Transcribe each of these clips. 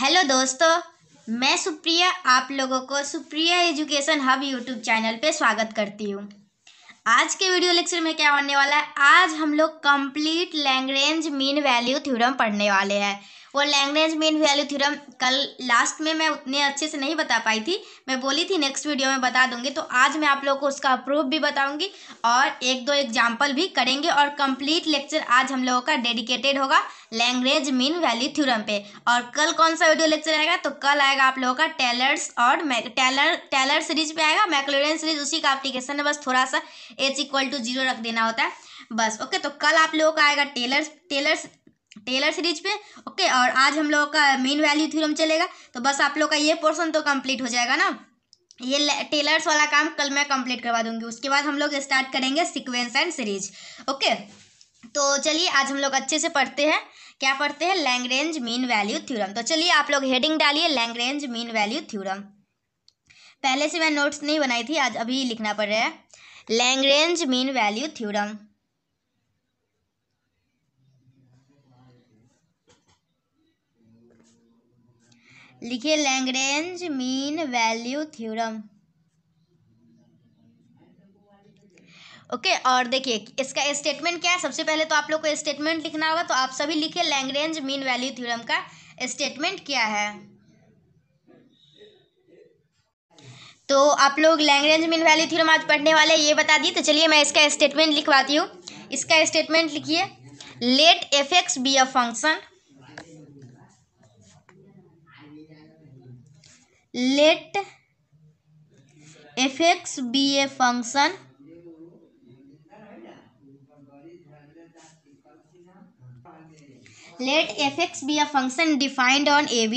Hello दोस्तों मैं सुप्रिया आप लोगों को Supriya education hub YouTube channel पे स्वागत करती हूँ आज के वीडियो लेक्चर में क्या होने वाला है आज हम लोग complete Lagrange mean value theorem पढ़ने वाले हैं वो लैंग्रेंज मीन वैल्यू थ्योरम कल लास्ट में मैं उतने अच्छे से नहीं बता पाई थी मैं बोली थी नेक्स्ट वीडियो में बता दूंगी तो आज मैं आप लोगों को उसका प्रूफ भी बताऊंगी और एक दो एग्जाम्पल भी करेंगे और कंप्लीट लेक्चर आज हम लोगों का डेडिकेटेड होगा लैंग्वेज मीन वैल्यू थ्योरम पे और कल कौन सा वीडियो लेक्चर आएगा तो कल आएगा आप लोगों का टेलर्स और टेलर टेलर सीरीज पे आएगा मैकलोरियन सीरीज उसी का एप्लीकेशन है बस थोड़ा सा एच इक्वल टू जीरो रख देना होता है बस ओके तो कल आप लोगों का आएगा टेलर टेलर टेलर सीरीज पे ओके और आज हम लोगों का मीन वैल्यू थ्योरम चलेगा तो बस आप लोग का ये पोर्सन तो कम्प्लीट हो जाएगा ना ये टेलर्स वाला काम कल मैं कंप्लीट करवा दूंगी उसके बाद हम लोग स्टार्ट करेंगे सीक्वेंस एंड सीरीज ओके तो चलिए आज हम लोग अच्छे से पढ़ते हैं क्या पढ़ते हैं लैंग्रेंज मीन वैल्यू थ्योरम तो चलिए आप लोग हेडिंग डालिए लैंग्रेंज मीन वैल्यू थ्योरम पहले से मैं नोट्स नहीं बनाई थी आज अभी लिखना पड़ रहा है लैंग्रेंज मीन वैल्यू थ्योरम लिखिए Lagrange mean value theorem okay और देखिए इसका स्टेटमेंट क्या है सबसे पहले तो आप लोग को स्टेटमेंट लिखना होगा तो आप सभी लिखे लैंग्रेंज मीन वैल्यू थ्योरम का स्टेटमेंट क्या है तो आप लोग लैंग्रेंज मीन वैल्यू थ्योरम आज पढ़ने वाले ये बता दिए तो चलिए मैं इसका स्टेटमेंट लिखवाती हूँ इसका स्टेटमेंट लिखिए let f x be a function let f x be a function let fx be a function defined on ab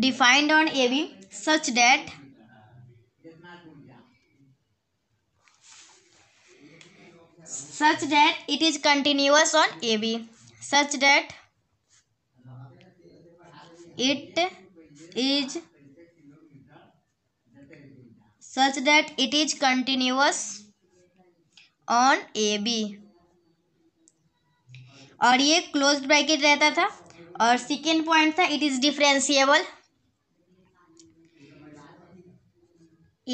defined on ab such that such that it is continuous on ab such that it is such that it is continuous on a b और ये close bracket रहता था और second point था it is differentiable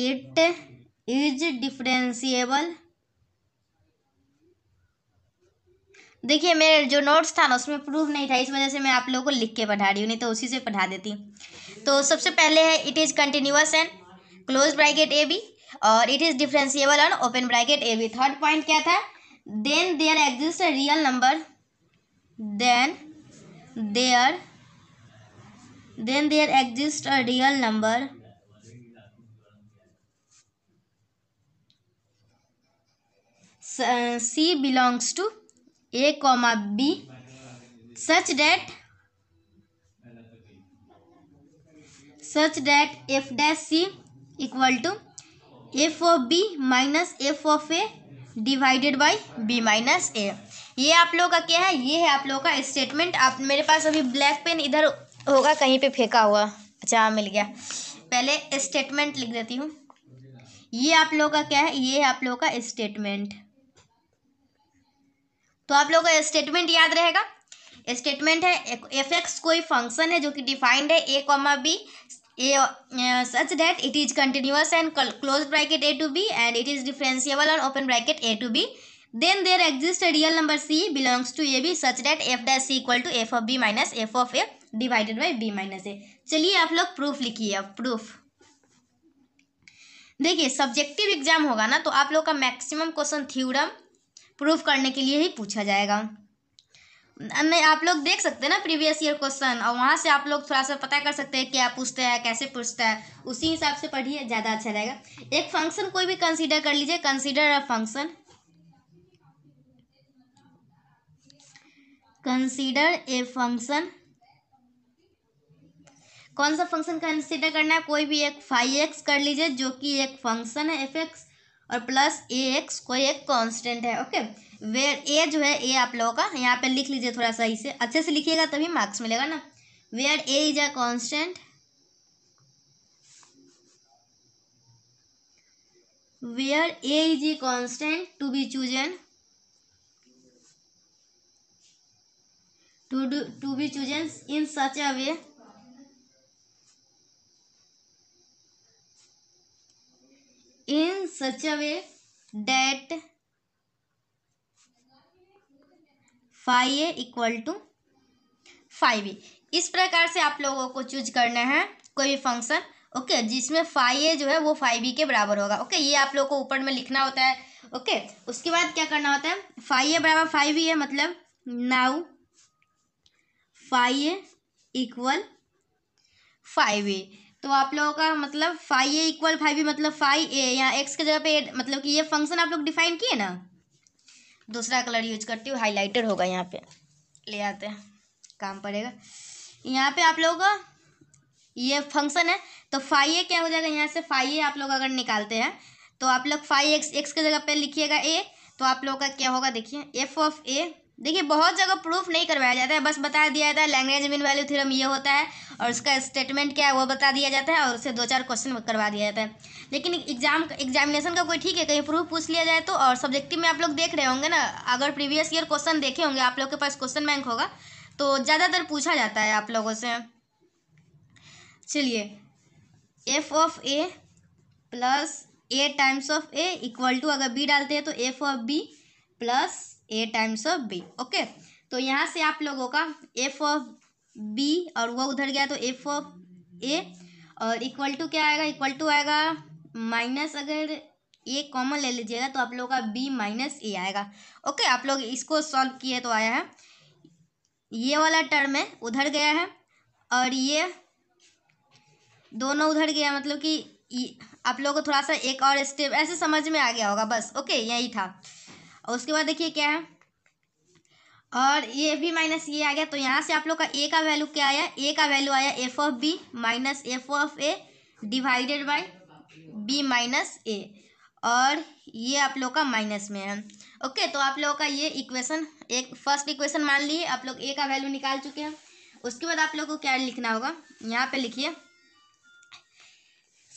it is differentiable देखिए मेरे जो notes था ना उसमें प्रूफ नहीं था इस वजह से मैं आप लोगों को लिख के पढ़ा रही हूँ नहीं तो उसी से पढ़ा देती तो सबसे पहले है it is continuous and close bracket a b और it is differentiable on open bracket a b third point क्या था then there exist real number then there then there exist a real number c belongs to a comma b such that such that f dash c equal to f of b minus f of a divided by b minus a ये आप लोगों का क्या है ये है आप लोगों का स्टेटमेंट आप मेरे पास अभी ब्लैक पेन इधर होगा कहीं पे फेंका हुआ अच्छा हाँ, मिल गया पहले स्टेटमेंट लिख देती हूँ ये आप लोगों का क्या है ये है आप लोगों का स्टेटमेंट तो आप लोगों का स्टेटमेंट याद रहेगा स्टेटमेंट है एफ एक्स कोई फंक्शन है जो कि डिफाइंड है a comma b a such that it is continuous and close bracket a to b and it is differentiable और open bracket a to b then there exist real number c belongs to a b such that f that c equal to f of b minus f of a divided by b minus a चलिए आप लोग proof लिखिए अब proof देखिए subjective exam होगा ना तो आप लोग का मैक्सिमम क्वेश्चन थ्यूरम प्रूफ करने के लिए ही पूछा जाएगा नहीं आप लोग देख सकते हैं ना प्रीवियस ईयर क्वेश्चन और वहाँ से आप लोग थोड़ा सा पता कर सकते हैं क्या पूछता है कैसे पूछता है उसी हिसाब से पढ़िए ज़्यादा अच्छा रहेगा एक फंक्शन कोई भी कंसीडर कर लीजिए consider a function consider a function कौन सा फंक्शन कंसीडर करना है कोई भी एक फाइव एक्स कर लीजिए जो कि एक फंक्शन है एफ एक्स और प्लस ए एक्स कोई एक कांस्टेंट है ओके वेयर ए जो है ए आप लोगों का यहाँ पे लिख लीजिए थोड़ा सही से अच्छे से लिखिएगा तभी मार्क्स मिलेगा ना where a is a constant where a is a constant to be chosen to to be chosen in such a way in such a way that five a equal to five a इस प्रकार से आप लोगों को choose करना है कोई भी फंक्शन ओके जिसमें फाइव ए जो है वो फाइव बी के बराबर होगा ओके ये आप लोगों को ऊपर में लिखना होता है ओके उसके बाद क्या करना होता है फाइव ए बराबर फाइव बी है मतलब now five a equal five a तो आप लोगों का मतलब five a equal five b मतलब फाइव ए यहाँ एक्स के जगह पे मतलब कि ये फंक्शन आप लोग डिफाइन किए ना दूसरा कलर यूज करती हूँ हाईलाइटर होगा यहाँ पे ले आते हैं काम पड़ेगा यहाँ पे आप लोगों का ये फंक्शन है तो फाइव ए क्या हो जाएगा यहाँ से फाइव ए आप लोग अगर निकालते हैं तो आप लोग फाइव एक्स एक्स के जगह पे लिखिएगा ए तो आप लोगों का क्या होगा देखिए एफ ऑफ ए देखिए बहुत जगह प्रूफ नहीं करवाया जाता है बस बता दिया जाता है लैंग्वेज मीन वैल्यू थ्योरम ये होता है और उसका स्टेटमेंट क्या है वो बता दिया जाता है और उससे दो चार क्वेश्चन करवा दिया जाता है लेकिन एग्जाम एग्जामिनेशन का कोई ठीक है कहीं प्रूफ पूछ लिया जाए तो और सब्जेक्टिव में आप लोग देख रहे होंगे ना अगर प्रीवियस ईयर क्वेश्चन देखे होंगे आप लोग के पास क्वेश्चन बैंक होगा तो ज़्यादातर पूछा जाता है आप लोगों से चलिए f of a plus a times of a equal to अगर बी डालते हैं तो f of b plus a times of b okay तो यहाँ से आप लोगों का एफ ऑफ बी और वो उधर गया तो एफ ऑफ ए और इक्वल टू क्या आएगा इक्वल टू आएगा माइनस अगर ए कॉमन ले लीजिएगा तो आप लोगों का बी माइनस ए आएगा ओके आप लोग इसको सॉल्व किए तो आया है ये वाला टर्म है उधर गया है और ये दोनों उधर गया मतलब कि आप लोगों को थोड़ा सा एक और स्टेप ऐसे समझ में आ गया होगा बस ओके यही था और उसके बाद देखिए क्या है और ये भी माइनस ये आ गया तो यहाँ से आप लोग का ए का वैल्यू क्या आया ए का वैल्यू आया f of b minus f of a divided by b minus a और ये आप लोग का माइनस में है ओके तो आप लोगों का ये इक्वेशन एक फर्स्ट इक्वेशन मान लिए आप लोग ए का वैल्यू निकाल चुके हैं उसके बाद आप लोग को क्या लिखना होगा यहाँ पे लिखिए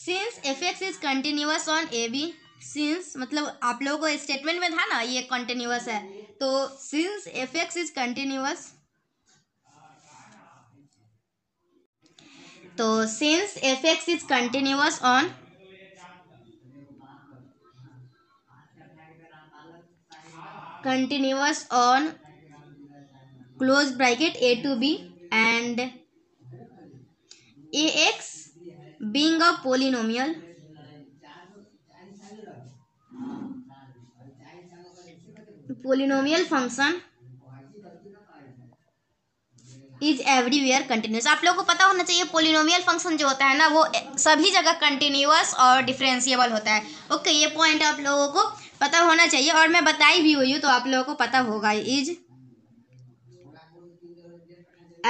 since f x is continuous on a b since मतलब आप लोगों को स्टेटमेंट में था ना ये कंटिन्यूस है तो since f x is continuous तो since f x is continuous on on close bracket a to b and a x being a polynomial polynomial function is everywhere continuous आप लोगों को पता होना चाहिए पोलिनोमियल फंक्शन जो होता है ना वो सभी जगह कंटिन्यूस और डिफ्रेंशिएबल होता है ओके okay, ये पॉइंट आप लोगों को पता होना चाहिए और मैं बताई भी हुई हूँ तो आप लोगों को पता होगा is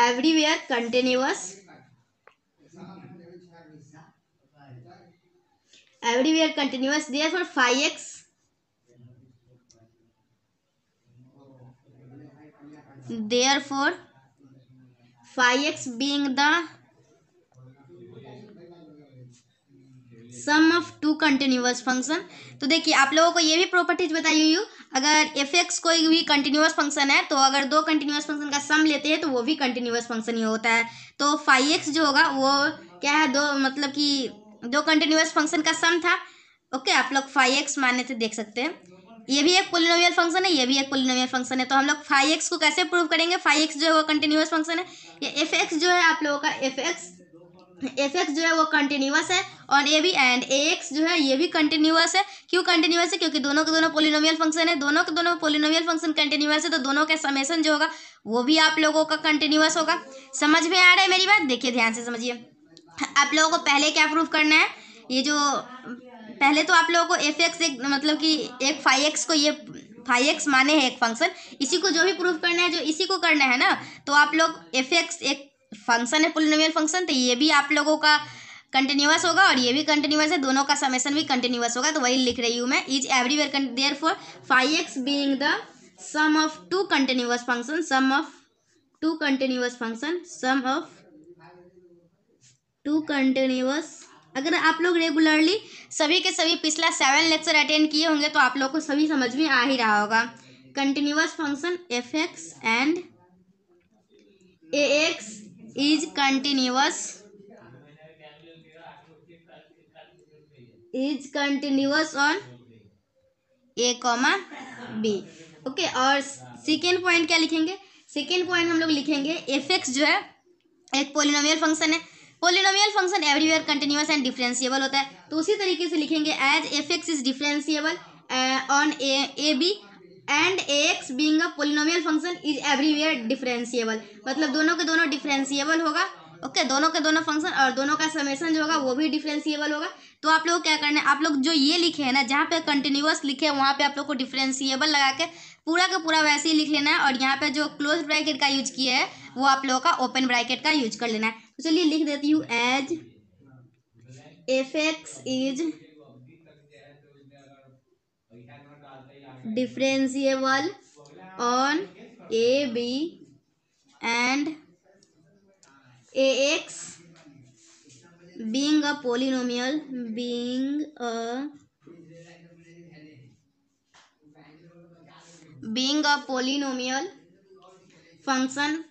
everywhere continuous everywhere continuous therefore for five एक्स therefore phi x being the sum of two continuous function तो देखिए आप लोगों को ये भी प्रॉपर्टीज बताई हुई अगर एफ एक्स कोई भी कंटिन्यूस फंक्शन है तो अगर दो कंटिन्यूस फंक्शन का सम लेते हैं तो वो भी कंटिन्यूस फंक्शन ही होता है तो फाइव एक्स जो होगा वो क्या है दो मतलब कि दो कंटिन्यूस फंक्शन का सम था ओके आप लोग फाइव एक्स माने थे देख सकते हैं ये भी एक पोलिनोमियल फंक्शन है ये भी एक पोलिनोमियल फंक्शन है तो हम लोग फाइव एक्स को कैसे प्रूव करेंगे फाइव एक्स जो है वो कंटिन्यूस फंक्शन है ये एफ एक्स जो है आप लोगों का एफ एक्स एफ एक्स जो है वो कंटिन्यूस है और ए भी एंड ए एक्स जो है ये भी कंटिन्यूस है क्यों कंटिन्यूस है क्योंकि दोनों के दोनों पोलिनोमियल फंक्शन है दोनों के दोनों पोलिनोमियल फंक्शन कंटिन्यूस है तो दोनों का समेसन जो होगा वो भी आप लोगों का कंटिन्यूस होगा समझ में आ रहा है मेरी बात देखिए ध्यान से समझिए आप लोगों को पहले क्या प्रूव करना है ये जो पहले तो आप लोगों को एफ एक्स एक मतलब कि एक फाइव एक्स को ये फाइव एक्स माने हैं एक फंक्शन इसी को जो भी प्रूफ करना है जो इसी को करना है ना तो आप लोग एफ एक्स एक फंक्शन है पुलिनोमियल फंक्शन तो ये भी आप लोगों का कंटिन्यूस होगा और ये भी कंटिन्यूस है दोनों का समेसन भी कंटिन्यूस होगा तो वही लिख रही हूँ मैं is everywhere there for five X being the sum of two continuous function sum of two continuous function sum of two continuous अगर आप लोग रेगुलरली सभी के सभी पिछला सेवन लेक्चर अटेंड किए होंगे तो आप लोग को सभी समझ में आ ही रहा होगा continuous function f x and a x is continuous is continuous on a comma b okay और सेकेंड पॉइंट क्या लिखेंगे सेकेंड पॉइंट हम लोग लिखेंगे एफ एक्स जो है एक पोलिनोमियल फंक्शन है polynomial function everywhere continuous and differentiable होता है तो उसी तरीके से लिखेंगे as f x is differentiable on a b and a x being polynomial function is everywhere differentiable मतलब दोनों के दोनों डिफ्रेंशियबल होगा ओके okay, दोनों के दोनों फंक्शन और दोनों का समेशन जो होगा वो भी डिफ्रेंशियबल होगा तो आप लोग क्या करना है आप लोग जो ये लिखे हैं ना जहाँ पे कंटिन्यूस लिखे हैं वहाँ पे आप लोग को डिफ्रेंशियबल लगा के पूरा का पूरा वैसे ही लिख लेना है और यहाँ पे जो क्लोज ब्रैकेट का यूज किया है वो आप लोगों का ओपन ब्रैकेट का यूज कर लेना है तो चलिए लिख देती हूँ as f x is differentiable on a b and a x being a polynomial being being a polynomial function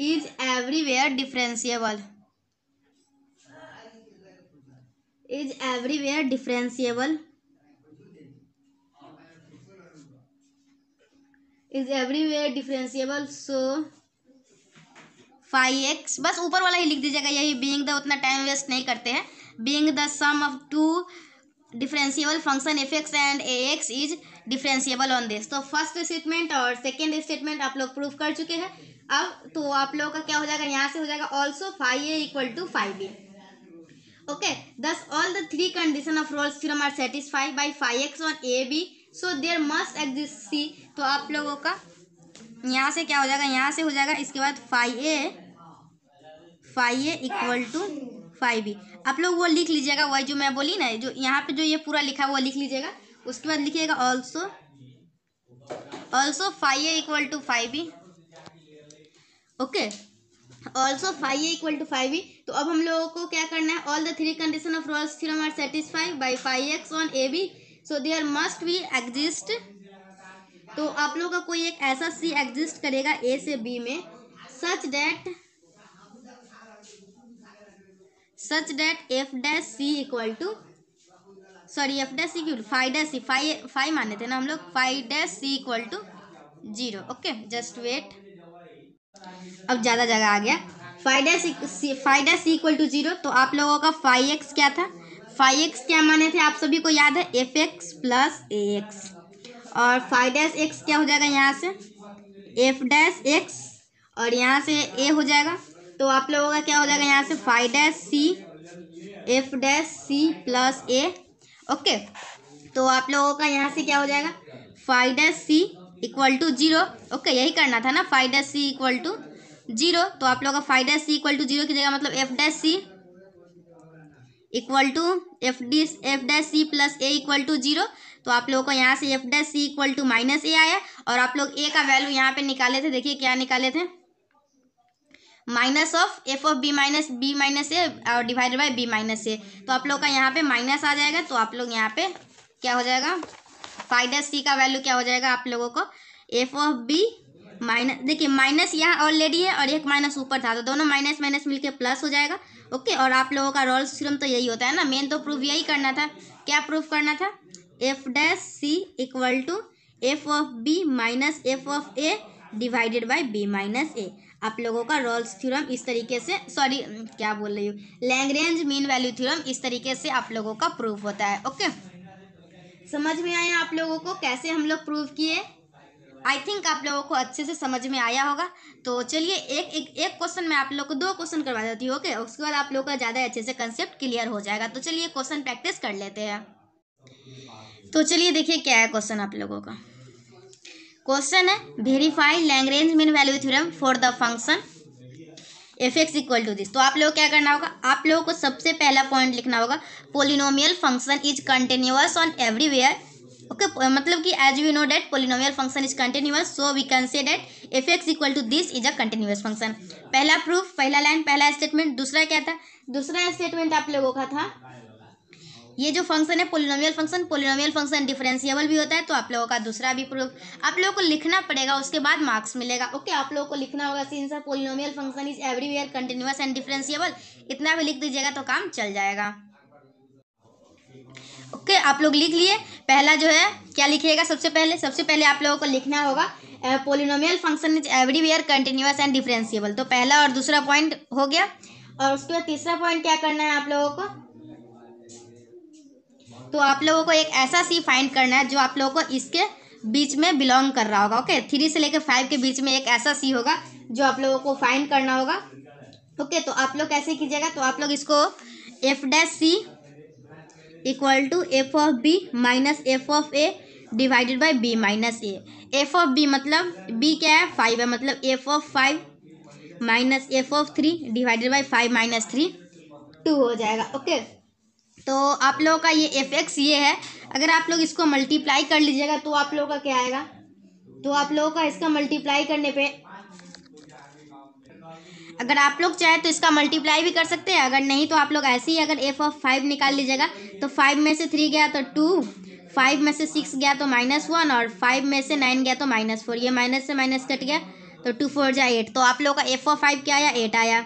is everywhere differentiable is everywhere differentiable is everywhere differentiable so five x बस ऊपर वाला ही लिख दीजिएगा यही being the उतना time waste नहीं करते हैं being the sum of two differentiable function f x and a x is differentiable on this तो फर्स्ट स्टेटमेंट और सेकेंड स्टेटमेंट आप लोग प्रूफ कर चुके हैं अब तो आप लोगों का क्या हो जाएगा यहाँ से हो जाएगा also five a equal to five a okay thus all the three condition of Rolle's theorem are satisfied by five x on a b so there must exist c तो आप लोगों का यहाँ से क्या हो जाएगा यहाँ से हो जाएगा इसके बाद five a five a equal to five b आप लोग वो लिख लीजिएगा वही जो मैं बोली ना जो यहाँ पे जो ये पूरा लिखा वो लिख लीजिएगा उसके बाद लिखिएगा also also five a equal to five b okay also five a equal to five e तो अब हम लोगों को क्या करना है all the three condition of Rolle's theorem are satisfied by five x on a b so there must be exist तो आप लोगों का कोई एक ऐसा सी एग्जिस्ट करेगा ए से बी में such that such that f dash c equal to sorry f dash c equal five dash c five five माने थे ना हम लोग five dash c equal to zero okay just wait अब ज़्यादा जगह आ गया five dash five dash equal to zero तो आप लोगों का फाइव एक्स क्या था फाइव एक्स क्या माने थे आप सभी को याद है f x plus a x और फाइव डैश एक्स क्या हो जाएगा यहाँ से एफ डैश एक्स और यहाँ से ए हो जाएगा तो आप लोगों का क्या हो जाएगा यहाँ से five dash c f dash c plus a okay तो आप लोगों का यहाँ से क्या हो जाएगा five dash c equal to zero okay यही करना था ना five dash c equal to zero तो आप लोगों का five dash c equal to zero की जगह मतलब f dash c equal to f d f dash c plus a equal to zero तो आप लोगों को यहाँ से f dash c equal to minus a आया और आप लोग ए का वैल्यू यहाँ पे निकाले थे देखिए क्या निकाले थे minus of f of b minus b minus a और divided by b minus a तो आप लोग का यहाँ पे माइनस आ जाएगा तो आप लोग यहाँ पे क्या हो जाएगा फाइव डैश सी का वैल्यू क्या हो जाएगा आप लोगों को एफ ऑफ बी माइनस देखिए माइनस यहाँ ऑलरेडी है और एक माइनस ऊपर था तो दोनों माइनस माइनस मिलके प्लस हो जाएगा ओके और आप लोगों का रोल सीरम तो यही होता है ना मेन तो प्रूफ यही करना था क्या प्रूफ करना था f dash c equal to f of b minus f of a divided by b minus a आप लोगों का रोल्स थ्योरम इस तरीके से सॉरी क्या बोल रही हूँ लैंग्रेंज मीन वैल्यू थ्योरम इस तरीके से आप लोगों का प्रूफ होता है ओके समझ में आया आप लोगों को कैसे हम लोग प्रूव किए आई थिंक आप लोगों को अच्छे से समझ में आया होगा तो चलिए एक एक एक क्वेश्चन में आप लोग को दो क्वेश्चन करवा देती हूँ ओके उसके बाद आप लोगों का ज़्यादा अच्छे से कंसेप्ट क्लियर हो जाएगा तो चलिए क्वेश्चन प्रैक्टिस कर लेते हैं तो चलिए देखिए क्या है क्वेश्चन आप लोगों का क्वेश्चन है verify Lagrange mean value theorem for the function f x equal to this तो आप लोग क्या करना होगा आप लोगों को सबसे पहला पॉइंट लिखना होगा polynomial function is continuous on everywhere okay मतलब कि as we know that polynomial function is continuous so we can say that f x equal to this is a continuous function पहला प्रूफ पहला line पहला statement दूसरा क्या था दूसरा statement आप लोगों का था ये जो फंक्शन है polynomial function polynomial function differentiable भी होता है तो आप लोगों का दूसरा भी प्रूफ आप लोगों को लिखना पड़ेगा उसके बाद मार्क्स मिलेगा ओके आप लोगों को लिखना होगा since polynomial function is everywhere continuous and differentiable इतना भी लिख दीजिएगा तो काम चल जाएगा ओके okay, आप लोग लिख लिए पहला जो है क्या लिखिएगा सबसे पहले सबसे पहले आप लोगों को लिखना होगा polynomial function is everywhere continuous and differentiable तो पहला और दूसरा पॉइंट हो गया और उसके बाद तीसरा पॉइंट क्या करना है आप लोगों को तो आप लोगों को एक ऐसा सी फाइंड करना है जो आप लोगों को इसके बीच में बिलोंग कर रहा होगा ओके थ्री से लेकर फाइव के बीच में एक ऐसा सी होगा जो आप लोगों को फाइंड करना होगा ओके तो आप लोग कैसे कीजिएगा तो आप लोग इसको f dash c equal to f of b minus f of a divided by b minus a f of b मतलब बी क्या है फाइव है मतलब f of five minus f of three divided by five minus three two हो जाएगा okay okay? तो आप लोगों का ये एफ एक्स ये है अगर आप लोग इसको मल्टीप्लाई कर लीजिएगा तो आप लोगों का क्या आएगा तो आप लोगों का इसका मल्टीप्लाई करने पे अगर आप लोग चाहे तो इसका मल्टीप्लाई भी कर सकते हैं अगर नहीं तो आप लोग ऐसे ही अगर एफ ऑफ फाइव निकाल लीजिएगा तो फाइव में से थ्री गया तो टू फाइव में से सिक्स गया तो माइनस वन और फाइव में से नाइन गया तो माइनस फोर ये माइनस से माइनस कट गया तो टू फोर जाए एट तो आप लोगों का एफ ऑफ फाइव क्या आया एट आया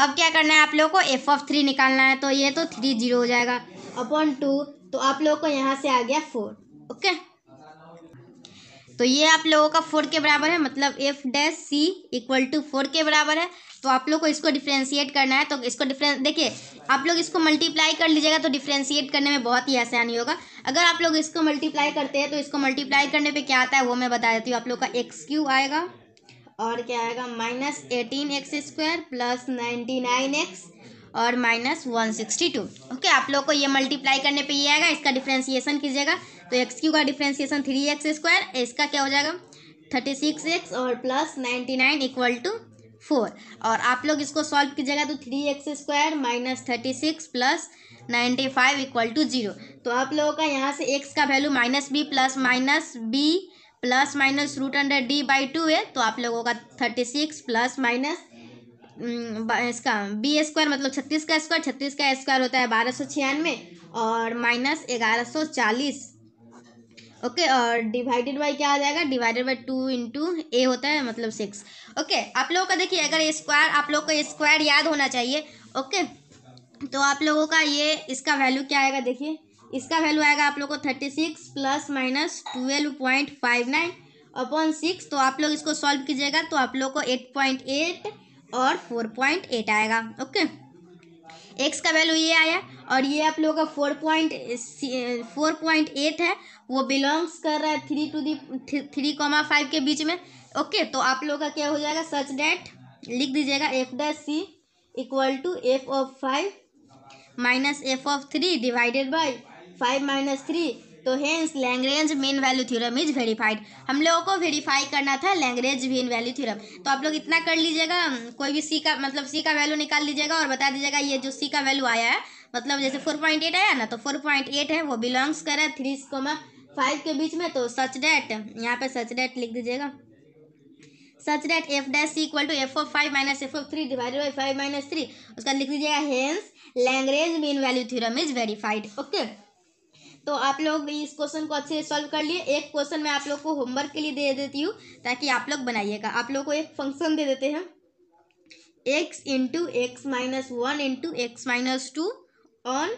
अब क्या करना है आप लोगों को एफ ऑफ थ्री निकालना है तो ये तो थ्री जीरो हो जाएगा अपॉन टू तो आप लोगों को यहाँ से आ गया फोर ओके तो ये आप लोगों का फोर के बराबर है मतलब f dash c equal to four के बराबर है तो आप लोग को इसको डिफ्रेंशिएट करना है तो इसको डिफ्रें देखिए आप लोग इसको मल्टीप्लाई कर लीजिएगा तो डिफ्रेंशिएट करने में बहुत ही आसानी होगा अगर आप लोग इसको मल्टीप्लाई करते हैं तो इसको मल्टीप्लाई करने पे क्या आता है वो मैं बता देती हूँ आप लोग का एक्स क्यू आएगा और क्या आएगा minus eighteen x square plus ninety nine x और minus one sixty two okay आप लोग को ये मल्टीप्लाई करने पे ये आएगा इसका डिफ्रेंसिएशन कीजिएगा तो एक्स क्यू का डिफ्रेंसिएशन थ्री एक्स स्क्वायर इसका क्या हो जाएगा थर्टी सिक्स एक्स और plus ninety nine equal to four और आप लोग इसको सॉल्व कीजिएगा तो three x square minus thirty six plus ninety five equal to zero तो आप लोगों का यहाँ से एक्स का value minus b plus minus b plus minus root under d by two है तो आप लोगों का थर्टी सिक्स प्लस माइनस इसका बी स्क्वायर मतलब छत्तीस का स्क्वायर छत्तीस का स्क्वायर होता है बारह सौ छियानवे और माइनस ग्यारह सौ चालीस ओके और डिवाइडेड बाई क्या आ जाएगा divided by two into a होता है मतलब सिक्स ओके आप लोगों का देखिए अगर स्क्वायर आप लोग को स्क्वायर याद होना चाहिए ओके तो आप लोगों का ये इसका वैल्यू क्या आएगा देखिए इसका वैल्यू आएगा आप लोग को thirty six plus minus twelve point five nine upon six तो आप लोग इसको सॉल्व कीजिएगा तो आप लोग को एट पॉइंट एट और फोर पॉइंट एट आएगा ओके एक्स का वैल्यू ये आया और ये आप लोगों का four point four point eight है वो बिलोंग्स कर रहा है three to the three comma five के बीच में ओके तो आप लोगों का क्या हो जाएगा सच डेट लिख दीजिएगा f dash c equal to f of five minus f of three divided by five minus three तो hence Lagrange mean value theorem is verified हम लोगों को वेरीफाई करना था लैंग्रेज मेन वैल्यू थ्योरम तो आप लोग इतना कर लीजिएगा कोई भी सी का मतलब सी का वैल्यू निकाल लीजिएगा और बता दीजिएगा ये जो सी का वैल्यू आया है मतलब जैसे फोर पॉइंट एट आया ना तो फोर पॉइंट एट है वो बिलोंग्स है थ्री को मैं फाइव के बीच में तो सच डेट यहाँ पे सच डेट लिख दीजिएगा such that f dash equal to f of five minus f of three divided by five minus three उसका लिख दीजिएगा hence Lagrange mean value theorem is verified okay तो आप लोग इस क्वेश्चन को अच्छे से सॉल्व कर लिए एक क्वेश्चन मैं आप लोग को होमवर्क के लिए दे देती हूँ ताकि आप लोग बनाइएगा आप लोग को एक फंक्शन दे देते हैं x into x minus one into x minus two on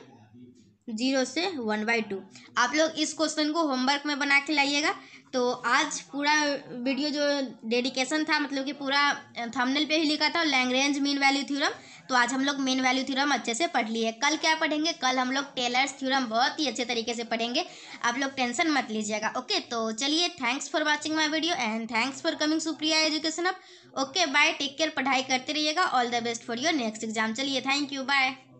zero से वन बाई टू आप लोग इस क्वेश्चन को होमवर्क में बना के लाइएगा तो आज पूरा वीडियो जो डेडिकेशन था मतलब कि पूरा थंबनेल पे ही लिखा था लैंग्रेंज मीन वैल्यू थ्योरम तो आज हम लोग मेन वैल्यू थ्योरम अच्छे से पढ़ लिए कल क्या पढ़ेंगे कल हम लोग टेलर्स थ्योरम बहुत ही अच्छे तरीके से पढ़ेंगे आप लोग टेंशन मत लीजिएगा ओके तो चलिए thanks for watching my video and thanks for coming Supriya education app okay bye take care पढ़ाई करते रहिएगा all the best for your next exam चलिए थैंक यू बाय